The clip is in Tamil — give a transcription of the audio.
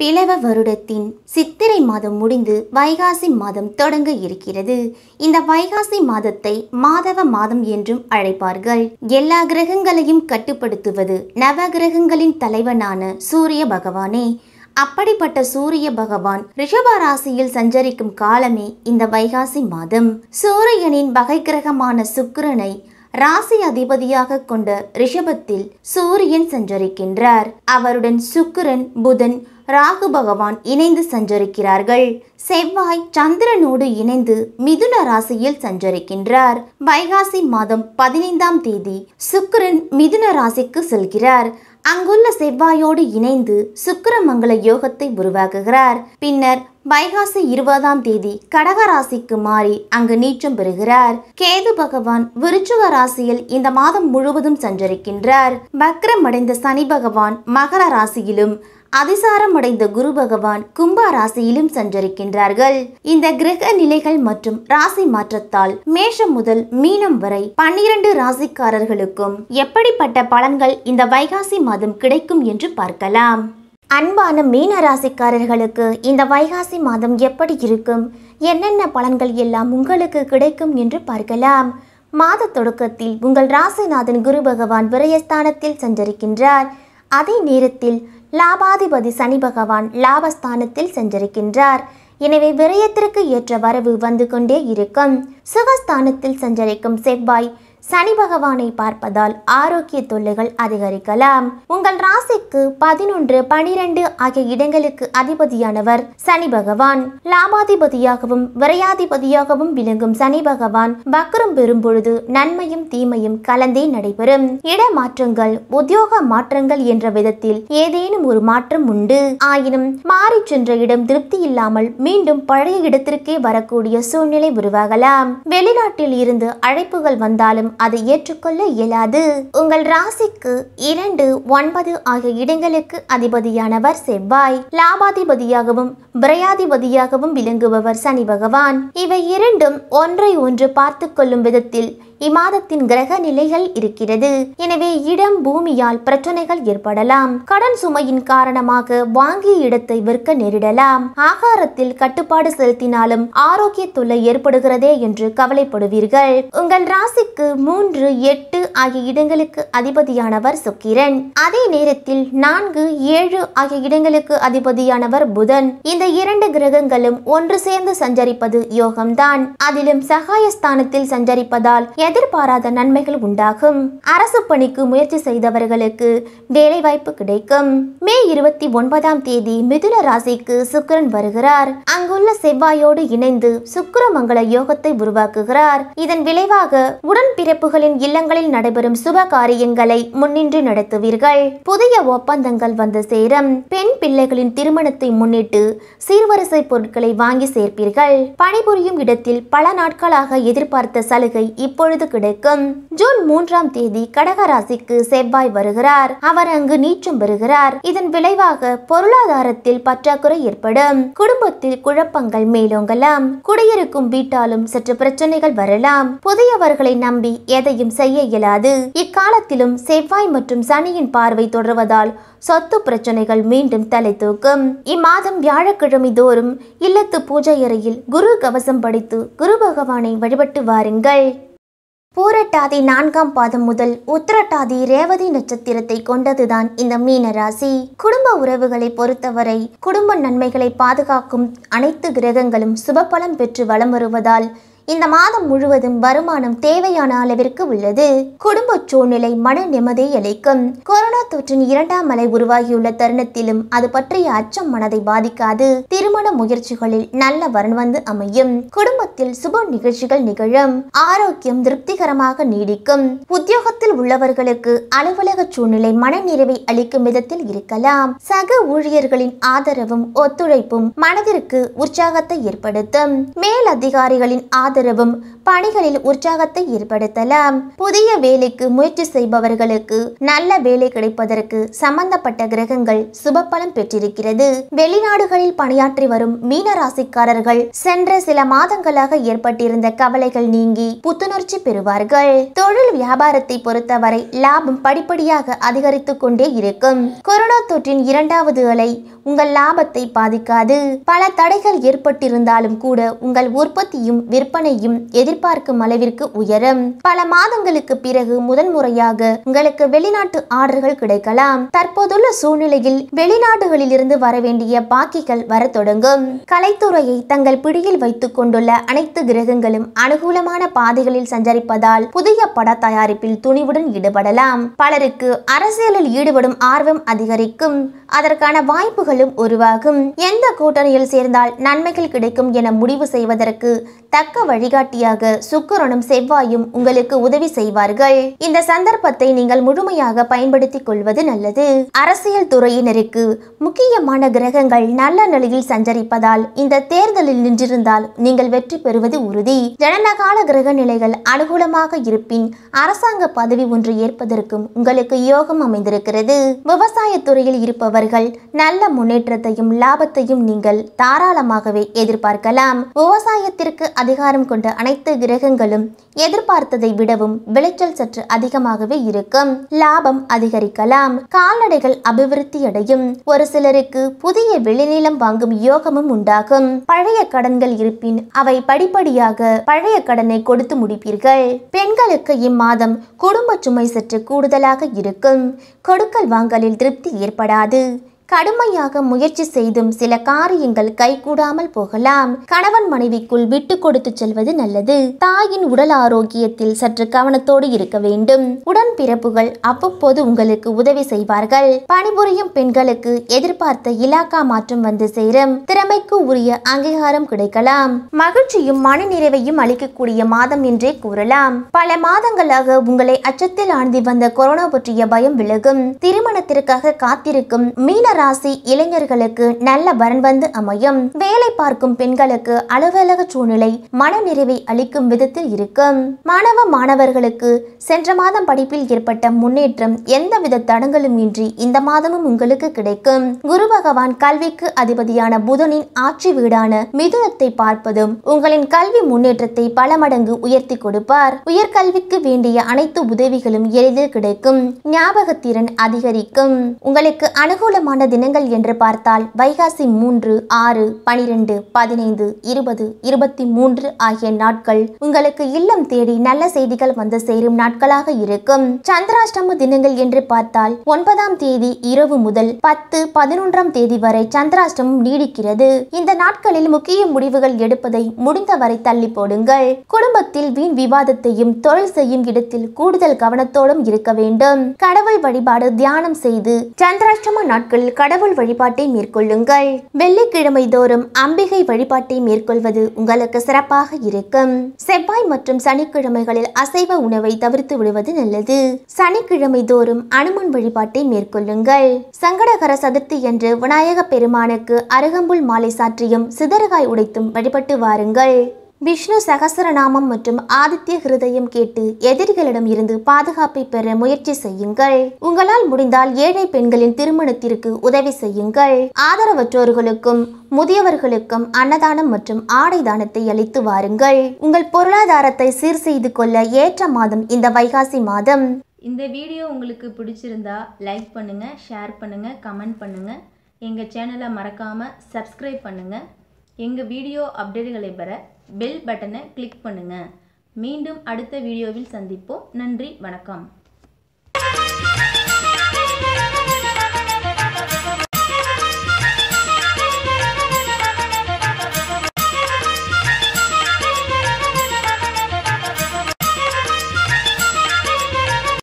பிளவ வருடத்தின் சித்திரை மாதம் முடிந்து வைகாசி மாதம் தொடங்க இருக்கிறது இந்த வைகாசி மாதத்தை மாதவ மாதம் என்றும் அழைப்பார்கள் எல்லா கிரகங்களையும் கட்டுப்படுத்துவது நவ கிரகங்களின் தலைவனான சூரிய பகவானே அப்படிப்பட்ட சூரிய பகவான் ரிஷப ராசியில் சஞ்சரிக்கும் காலமே இந்த வைகாசி மாதம் சூரியனின் வகை கிரகமான சுக்கிரனை ராசி அதிபதியாக கொண்ட ரிஷபத்தில் சூரியன் சஞ்சரிக்கின்றார் அவருடன் சுக்கிரன் புதன் ராகு பகவான் இணைந்து சஞ்சரிக்கிறார்கள் செவ்வாய் சந்திரனோடு இணைந்து மிதுன ராசியில் சஞ்சரிக்கின்றார் வைகாசி மாதம் பதினைந்தாம் தேதி சுக்கிரன் மிதுன ராசிக்கு செல்கிறார் அங்குள்ள செவ்வாயோடு இணைந்து சுக்கரமங்கல யோகத்தை உருவாக்குகிறார் பின்னர் வைகாசி இருபதாம் தேதி கடக ராசிக்கு மாறி அங்கு நீச்சம் பெறுகிறார் கேது பகவான் விருச்சுவ ராசியில் இந்த மாதம் முழுவதும் சஞ்சரிக்கின்றார் அடைந்த சனி பகவான் மகர ராசியிலும் அதிசாரம் அடைந்த குரு பகவான் கும்பா ராசியிலும் சஞ்சரிக்கின்றார்கள் இந்த கிரக நிலைகள் மற்றும் ராசி மாற்றத்தால் மேஷம் முதல் மீனம் வரை பன்னிரண்டு ராசிக்காரர்களுக்கும் எப்படிப்பட்ட பலன்கள் இந்த வைகாசி மாதம் கிடைக்கும் என்று பார்க்கலாம் அன்பான மீன ராசிக்காரர்களுக்கு இந்த வைகாசி மாதம் எப்படி இருக்கும் என்னென்ன பலன்கள் எல்லாம் உங்களுக்கு கிடைக்கும் என்று பார்க்கலாம் மாத தொடக்கத்தில் உங்கள் ராசிநாதன் குரு பகவான் விரயஸ்தானத்தில் சஞ்சரிக்கின்றார் அதே நேரத்தில் லாபாதிபதி சனி பகவான் லாபஸ்தானத்தில் சென்றிருக்கின்றார் எனவே விரயத்திற்கு ஏற்ற வரவு வந்து கொண்டே இருக்கும் சுகஸ்தானத்தில் சஞ்சரிக்கும் செவ்வாய் சனி பகவானை பார்ப்பதால் ஆரோக்கிய தொல்லைகள் அதிகரிக்கலாம் உங்கள் ராசிக்கு பதினொன்று பனிரெண்டு ஆகிய இடங்களுக்கு அதிபதியானவர் சனி பகவான் லாபாதிபதியாகவும் விரையாதிபதியாகவும் விளங்கும் சனி பகவான் வக்கரம் பெறும் பொழுது நன்மையும் தீமையும் கலந்தே நடைபெறும் இடமாற்றங்கள் உத்தியோக மாற்றங்கள் என்ற விதத்தில் ஏதேனும் ஒரு மாற்றம் உண்டு ஆயினும் மாறி சென்ற இடம் திருப்தி இல்லாமல் மீண்டும் பழைய இடத்திற்கே வரக்கூடிய சூழ்நிலை உருவாகலாம் வெளிநாட்டில் இருந்து அழைப்புகள் வந்தாலும் அதை ஏற்றுக்கொள்ள இயலாது உங்கள் ராசிக்கு இரண்டு ஒன்பது ஆகிய இடங்களுக்கு அதிபதியானவர் செவ்வாய் லாபாதிபதியாகவும் பிரயாதிபதியாகவும் விளங்குபவர் சனி பகவான் இவை இரண்டும் ஒன்றை ஒன்று பார்த்து கொள்ளும் விதத்தில் இம்மாதத்தின் கிரக நிலைகள் இருக்கிறது எனவே இடம் பூமியால் பிரச்சனைகள் ஏற்படலாம் கடன் சுமையின் காரணமாக வாங்கிய இடத்தை விற்க நேரிடலாம் ஆகாரத்தில் கட்டுப்பாடு செலுத்தினாலும் ஆரோக்கிய தொல்லை ஏற்படுகிறதே என்று கவலைப்படுவீர்கள் உங்கள் ராசிக்கு மூன்று எட்டு ஆகிய இடங்களுக்கு அதிபதியானவர் சுக்கிரன் அதே நேரத்தில் நான்கு ஏழு ஆகிய இடங்களுக்கு அதிபதியானவர் புதன் இந்த இரண்டு கிரகங்களும் ஒன்று சேர்ந்து சஞ்சரிப்பது யோகம்தான் அதிலும் சகாயஸ்தானத்தில் சஞ்சரிப்பதால் எதிர்பாராத நன்மைகள் உண்டாகும் அரசு பணிக்கு முயற்சி செய்தவர்களுக்கு வேலை வாய்ப்பு கிடைக்கும் மே இருபத்தி ஒன்பதாம் தேதி மிதுன ராசிக்கு சுக்கரன் வருகிறார் அங்குள்ள செவ்வாயோடு இணைந்து சுக்கரமங்கல யோகத்தை உருவாக்குகிறார் இதன் விளைவாக உடன்பிறப்புகளின் இல்லங்களில் நடைபெறும் சுப காரியங்களை முன்னின்று நடத்துவீர்கள் புதிய ஒப்பந்தங்கள் வந்து சேரும் பெண் பிள்ளைகளின் திருமணத்தை முன்னிட்டு சீர்வரிசை பொருட்களை வாங்கி சேர்ப்பீர்கள் பணிபுரியும் இடத்தில் பல நாட்களாக எதிர்பார்த்த சலுகை இப்பொழுது பொழுது கிடைக்கும் ஜூன் மூன்றாம் தேதி கடகராசிக்கு செவ்வாய் வருகிறார் அவர் அங்கு நீச்சம் பெறுகிறார் இதன் விளைவாக பொருளாதாரத்தில் பற்றாக்குறை ஏற்படும் குடும்பத்தில் குழப்பங்கள் மேலோங்கலாம் குடியிருக்கும் வீட்டாலும் சற்று பிரச்சனைகள் வரலாம் புதியவர்களை நம்பி எதையும் செய்ய இயலாது இக்காலத்திலும் செவ்வாய் மற்றும் சனியின் பார்வை தொடர்வதால் சொத்து பிரச்சனைகள் மீண்டும் தலை தூக்கும் இம்மாதம் வியாழக்கிழமை தோறும் இல்லத்து பூஜை அறையில் குரு கவசம் படித்து குரு பகவானை வழிபட்டு வாருங்கள் பூரட்டாதி நான்காம் பாதம் முதல் உத்திரட்டாதி ரேவதி நட்சத்திரத்தை கொண்டதுதான் இந்த மீன ராசி குடும்ப உறவுகளை பொறுத்தவரை குடும்ப நன்மைகளை பாதுகாக்கும் அனைத்து கிரகங்களும் சுபபலம் பெற்று வலம் வருவதால் இந்த மாதம் முழுவதும் வருமானம் தேவையான அளவிற்கு உள்ளது குடும்ப சூழ்நிலை மன நிம்மதியை அளிக்கும் கொரோனா தொற்றின் இரண்டாம் அலை உருவாகியுள்ள தருணத்திலும் அது பற்றிய அச்சம் மனதை பாதிக்காது திருமண முயற்சிகளில் நல்ல வரன் வந்து அமையும் குடும்பத்தில் சுப நிகழ்ச்சிகள் நிகழும் ஆரோக்கியம் திருப்திகரமாக நீடிக்கும் உத்தியோகத்தில் உள்ளவர்களுக்கு அலுவலக சூழ்நிலை மனநிறைவை அளிக்கும் விதத்தில் இருக்கலாம் சக ஊழியர்களின் ஆதரவும் ஒத்துழைப்பும் மனதிற்கு உற்சாகத்தை ஏற்படுத்தும் மேல் அதிகாரிகளின் ஆதரவு ஆதரவும் பணிகளில் உற்சாகத்தை ஏற்படுத்தலாம் புதிய வேலைக்கு முயற்சி செய்பவர்களுக்கு நல்ல வேலை கிடைப்பதற்கு சம்பந்தப்பட்ட கிரகங்கள் பலம் பெற்றிருக்கிறது வெளிநாடுகளில் பணியாற்றி வரும் மீன ராசிக்காரர்கள் சென்ற சில மாதங்களாக ஏற்பட்டிருந்த கவலைகள் நீங்கி புத்துணர்ச்சி பெறுவார்கள் தொழில் வியாபாரத்தை பொறுத்தவரை லாபம் படிப்படியாக அதிகரித்துக் கொண்டே இருக்கும் கொரோனா தொற்றின் இரண்டாவது அலை உங்கள் லாபத்தை பாதிக்காது பல தடைகள் ஏற்பட்டிருந்தாலும் கூட உங்கள் உற்பத்தியும் விற்பனை ஆணையும் எதிர்பார்க்கும் அளவிற்கு உயரும் பல மாதங்களுக்கு பிறகு முதன்முறையாக முறையாக உங்களுக்கு வெளிநாட்டு ஆர்டர்கள் கிடைக்கலாம் தற்போதுள்ள சூழ்நிலையில் வெளிநாடுகளில் இருந்து வேண்டிய பாக்கிகள் வர தொடங்கும் கலைத்துறையை தங்கள் பிடியில் வைத்துக் கொண்டுள்ள அனைத்து கிரகங்களும் அனுகூலமான பாதைகளில் சஞ்சரிப்பதால் புதிய பட தயாரிப்பில் துணிவுடன் ஈடுபடலாம் பலருக்கு அரசியலில் ஈடுபடும் ஆர்வம் அதிகரிக்கும் அதற்கான வாய்ப்புகளும் உருவாகும் எந்த கூட்டணியில் சேர்ந்தால் நன்மைகள் கிடைக்கும் என முடிவு செய்வதற்கு தக்க வழிகாட்டியாக சுக்கரனும் செவ்வாயும் உங்களுக்கு உதவி செய்வார்கள் இந்த சந்தர்ப்பத்தை நீங்கள் முழுமையாக பயன்படுத்திக் கொள்வது நல்லது அரசியல் துறையினருக்கு முக்கியமான கிரகங்கள் நல்ல நிலையில் சஞ்சரிப்பதால் இந்த தேர்தலில் நின்றிருந்தால் நீங்கள் வெற்றி பெறுவது உறுதி ஜனநகால கிரக நிலைகள் அனுகூலமாக இருப்பின் அரசாங்க பதவி ஒன்று ஏற்பதற்கும் உங்களுக்கு யோகம் அமைந்திருக்கிறது விவசாய துறையில் இருப்பவர்கள் நல்ல முன்னேற்றத்தையும் லாபத்தையும் நீங்கள் தாராளமாகவே எதிர்பார்க்கலாம் விவசாயத்திற்கு அதிகாரம் கொண்ட அனைத்து கிரகங்களும் எதிர்பார்த்ததை விடவும் விளைச்சல் சற்று அதிகமாகவே இருக்கும் லாபம் அதிகரிக்கலாம் கால்நடைகள் அபிவிருத்தி அடையும் ஒரு சிலருக்கு புதிய வெளிநிலம் வாங்கும் யோகமும் உண்டாகும் பழைய கடன்கள் இருப்பின் அவை படிப்படியாக பழைய கடனை கொடுத்து முடிப்பீர்கள் பெண்களுக்கு இம்மாதம் குடும்ப சுமை சற்று கூடுதலாக இருக்கும் கொடுக்கல் வாங்கலில் திருப்தி ஏற்படாது கடுமையாக முயற்சி செய்தும் சில காரியங்கள் கைகூடாமல் போகலாம் கணவன் மனைவிக்குள் விட்டு கொடுத்து செல்வது நல்லது தாயின் உடல் ஆரோக்கியத்தில் சற்று கவனத்தோடு இருக்க வேண்டும் உடன் பிறப்புகள் அவ்வப்போது உங்களுக்கு உதவி செய்வார்கள் பணிபுரியும் பெண்களுக்கு எதிர்பார்த்த இலாக்கா மாற்றம் வந்து சேரும் திறமைக்கு உரிய அங்கீகாரம் கிடைக்கலாம் மகிழ்ச்சியும் மன நிறைவையும் அளிக்கக்கூடிய மாதம் என்றே கூறலாம் பல மாதங்களாக உங்களை அச்சத்தில் ஆழ்ந்து வந்த கொரோனா பற்றிய பயம் விலகும் திருமணத்திற்காக காத்திருக்கும் மீன ராசி இளைஞர்களுக்கு நல்ல வரன் வந்து அமையும் வேலை பார்க்கும் பெண்களுக்கு அலுவலக சூழ்நிலை மனநிறைவை அளிக்கும் விதத்தில் இருக்கும் மாணவ மாணவர்களுக்கு சென்ற மாதம் படிப்பில் ஏற்பட்ட முன்னேற்றம் எந்தவித தடங்களும் இன்றி இந்த மாதமும் உங்களுக்கு கிடைக்கும் குரு பகவான் கல்விக்கு அதிபதியான புதனின் ஆட்சி வீடான மிதுனத்தை பார்ப்பதும் உங்களின் கல்வி முன்னேற்றத்தை பல மடங்கு உயர்த்தி கொடுப்பார் உயர்கல்விக்கு வேண்டிய அனைத்து உதவிகளும் எளிதில் கிடைக்கும் ஞாபகத்திறன் அதிகரிக்கும் உங்களுக்கு அனுகூலமான தினங்கள் என்று பார்த்தால் வைகாசி மூன்று ஆறு பனிரெண்டு பதினைந்து இருபது இருபத்தி மூன்று ஆகிய நாட்கள் உங்களுக்கு இல்லம் தேடி நல்ல செய்திகள் வந்து சேரும் நாட்களாக இருக்கும் சந்திராஷ்டம தினங்கள் என்று பார்த்தால் ஒன்பதாம் தேதி இரவு முதல் பத்து பதினொன்றாம் தேதி வரை சந்திராஷ்டமம் நீடிக்கிறது இந்த நாட்களில் முக்கிய முடிவுகள் எடுப்பதை முடிந்தவரை தள்ளி போடுங்கள் குடும்பத்தில் வீண் விவாதத்தையும் தொழில் செய்யும் இடத்தில் கூடுதல் கவனத்தோடும் இருக்க வேண்டும் கடவுள் வழிபாடு தியானம் செய்து சந்திராஷ்டம நாட்களில் கடவுள் வழிபாட்டை மேற்கொள்ளுங்கள் வெள்ளிக்கிழமை தோறும் அம்பிகை வழிபாட்டை மேற்கொள்வது உங்களுக்கு சிறப்பாக இருக்கும் செவ்வாய் மற்றும் சனிக்கிழமைகளில் அசைவ உணவை தவிர்த்து விடுவது நல்லது சனிக்கிழமை தோறும் அனுமன் வழிபாட்டை மேற்கொள்ளுங்கள் சங்கடகர சதுர்த்தி என்று விநாயக பெருமானுக்கு அருகம்புல் மாலை சாற்றியும் சிதறுகாய் உடைத்தும் வழிபட்டு வாருங்கள் விஷ்ணு சகசரநாமம் மற்றும் ஆதித்ய ஹிருதயம் கேட்டு எதிரிகளிடம் இருந்து பாதுகாப்பை பெற முயற்சி செய்யுங்கள் உங்களால் முடிந்தால் ஏழை பெண்களின் திருமணத்திற்கு உதவி செய்யுங்கள் ஆதரவற்றோர்களுக்கும் முதியவர்களுக்கும் அன்னதானம் மற்றும் ஆடை தானத்தை அளித்து வாருங்கள் உங்கள் பொருளாதாரத்தை சீர் செய்து கொள்ள ஏற்ற மாதம் இந்த வைகாசி மாதம் இந்த வீடியோ உங்களுக்கு பிடிச்சிருந்தா லைக் பண்ணுங்க ஷேர் பண்ணுங்க கமெண்ட் பண்ணுங்க எங்கள் சேனலை மறக்காம சப்ஸ்கிரைப் பண்ணுங்க எங்கள் வீடியோ அப்டேட்டுகளை பெற பெல் பட்டனை கிளிக் பண்ணுங்கள் மீண்டும் அடுத்த வீடியோவில் சந்திப்போம் நன்றி வணக்கம்